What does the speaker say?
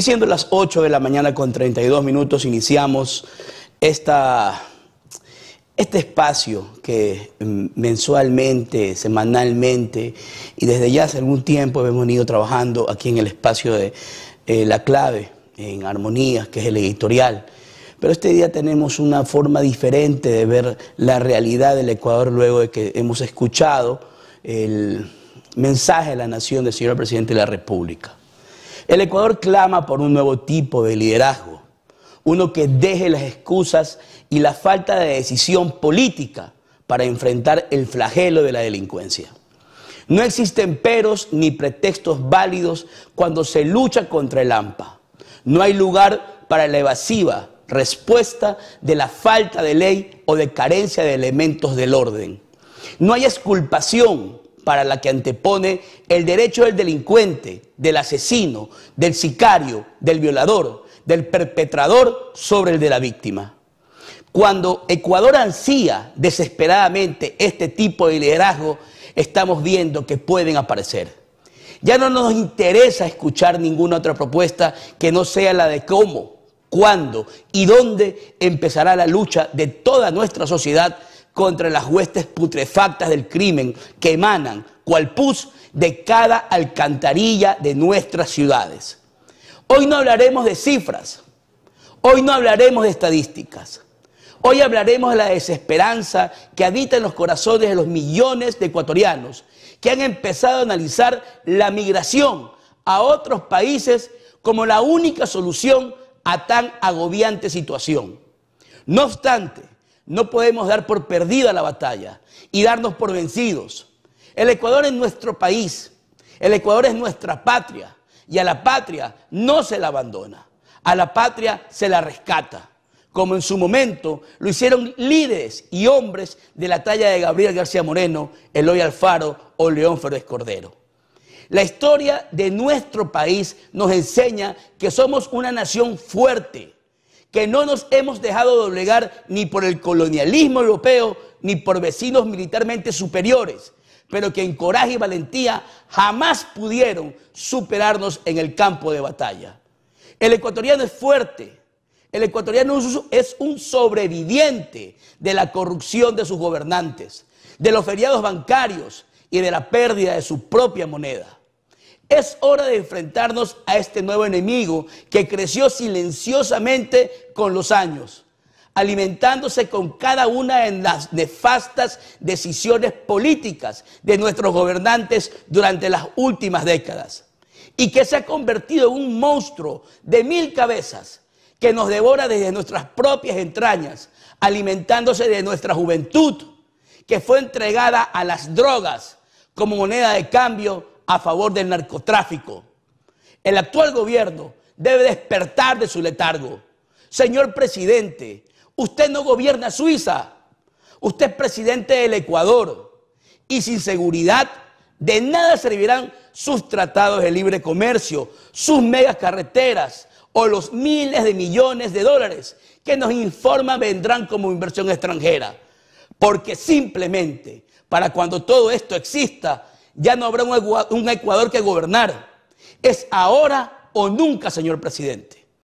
Y siendo las 8 de la mañana con 32 minutos, iniciamos esta, este espacio que mm, mensualmente, semanalmente y desde ya hace algún tiempo hemos venido trabajando aquí en el espacio de eh, La Clave, en Armonía, que es el editorial. Pero este día tenemos una forma diferente de ver la realidad del Ecuador luego de que hemos escuchado el mensaje de la nación del señor presidente de la República. El Ecuador clama por un nuevo tipo de liderazgo, uno que deje las excusas y la falta de decisión política para enfrentar el flagelo de la delincuencia. No existen peros ni pretextos válidos cuando se lucha contra el AMPA. No hay lugar para la evasiva respuesta de la falta de ley o de carencia de elementos del orden. No hay exculpación para la que antepone el derecho del delincuente, del asesino, del sicario, del violador, del perpetrador sobre el de la víctima. Cuando Ecuador ansía desesperadamente este tipo de liderazgo, estamos viendo que pueden aparecer. Ya no nos interesa escuchar ninguna otra propuesta que no sea la de cómo, cuándo y dónde empezará la lucha de toda nuestra sociedad contra las huestes putrefactas del crimen que emanan, cual pus, de cada alcantarilla de nuestras ciudades. Hoy no hablaremos de cifras, hoy no hablaremos de estadísticas, hoy hablaremos de la desesperanza que habita en los corazones de los millones de ecuatorianos que han empezado a analizar la migración a otros países como la única solución a tan agobiante situación. No obstante, no podemos dar por perdida la batalla y darnos por vencidos. El Ecuador es nuestro país, el Ecuador es nuestra patria y a la patria no se la abandona, a la patria se la rescata, como en su momento lo hicieron líderes y hombres de la talla de Gabriel García Moreno, Eloy Alfaro o León Férez Cordero. La historia de nuestro país nos enseña que somos una nación fuerte, que no nos hemos dejado doblegar ni por el colonialismo europeo ni por vecinos militarmente superiores, pero que en coraje y valentía jamás pudieron superarnos en el campo de batalla. El ecuatoriano es fuerte, el ecuatoriano es un sobreviviente de la corrupción de sus gobernantes, de los feriados bancarios y de la pérdida de su propia moneda. Es hora de enfrentarnos a este nuevo enemigo que creció silenciosamente con los años, alimentándose con cada una de las nefastas decisiones políticas de nuestros gobernantes durante las últimas décadas y que se ha convertido en un monstruo de mil cabezas que nos devora desde nuestras propias entrañas, alimentándose de nuestra juventud, que fue entregada a las drogas como moneda de cambio a favor del narcotráfico. El actual gobierno debe despertar de su letargo. Señor presidente, usted no gobierna Suiza, usted es presidente del Ecuador y sin seguridad de nada servirán sus tratados de libre comercio, sus megas carreteras o los miles de millones de dólares que nos informa vendrán como inversión extranjera. Porque simplemente para cuando todo esto exista, ya no habrá un Ecuador que gobernar. Es ahora o nunca, señor presidente.